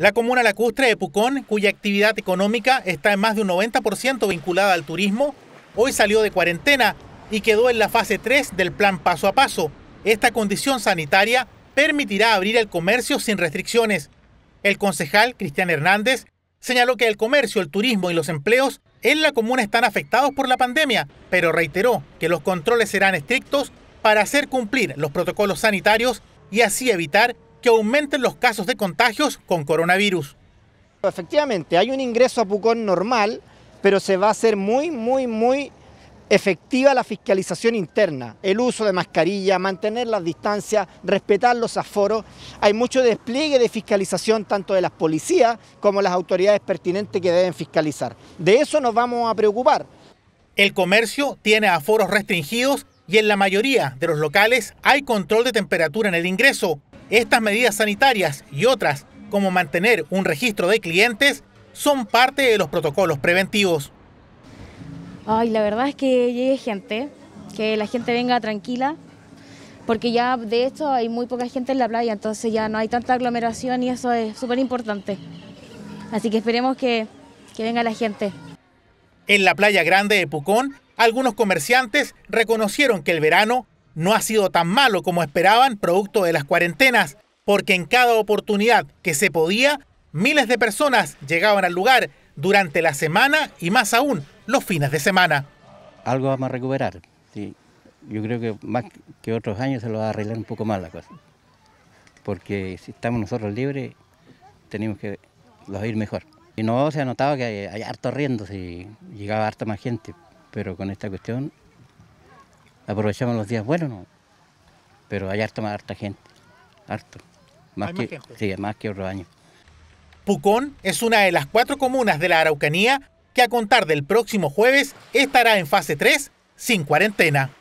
La comuna lacustre de Pucón, cuya actividad económica está en más de un 90% vinculada al turismo, hoy salió de cuarentena y quedó en la fase 3 del plan paso a paso. Esta condición sanitaria permitirá abrir el comercio sin restricciones. El concejal Cristian Hernández señaló que el comercio, el turismo y los empleos en la comuna están afectados por la pandemia, pero reiteró que los controles serán estrictos para hacer cumplir los protocolos sanitarios y así evitar que aumenten los casos de contagios con coronavirus. Efectivamente, hay un ingreso a Pucón normal, pero se va a hacer muy, muy, muy efectiva la fiscalización interna, el uso de mascarilla, mantener las distancias, respetar los aforos. Hay mucho despliegue de fiscalización tanto de las policías como las autoridades pertinentes que deben fiscalizar. De eso nos vamos a preocupar. El comercio tiene aforos restringidos y en la mayoría de los locales hay control de temperatura en el ingreso. Estas medidas sanitarias y otras, como mantener un registro de clientes, son parte de los protocolos preventivos. Ay, la verdad es que llegue gente, que la gente venga tranquila, porque ya de hecho hay muy poca gente en la playa, entonces ya no hay tanta aglomeración y eso es súper importante. Así que esperemos que, que venga la gente. En la playa grande de Pucón, algunos comerciantes reconocieron que el verano no ha sido tan malo como esperaban producto de las cuarentenas, porque en cada oportunidad que se podía, miles de personas llegaban al lugar durante la semana y más aún los fines de semana. Algo vamos a recuperar. Yo creo que más que otros años se lo va a arreglar un poco más la cosa. Porque si estamos nosotros libres, tenemos que los ir mejor. Y no se ha notado que hay, hay harto riendo, si llegaba harta más gente, pero con esta cuestión Aprovechamos los días buenos, Pero hay harto más, harta gente, harto. Más, que, más sí, más que otro Pucón es una de las cuatro comunas de la Araucanía que a contar del próximo jueves estará en fase 3 sin cuarentena.